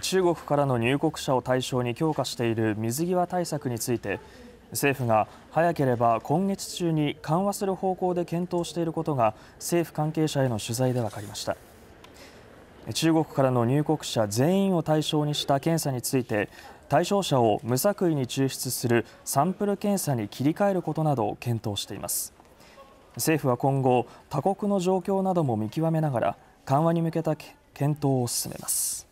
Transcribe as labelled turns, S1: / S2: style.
S1: 中国からの入国者を対象に強化している水際対策について政府が早ければ今月中に緩和する方向で検討していることが政府関係者への取材で分かりました中国からの入国者全員を対象にした検査について対象者を無作為に抽出するサンプル検査に切り替えることなどを検討しています政府は今後他国の状況なども見極めながら緩和に向けた検討を進めます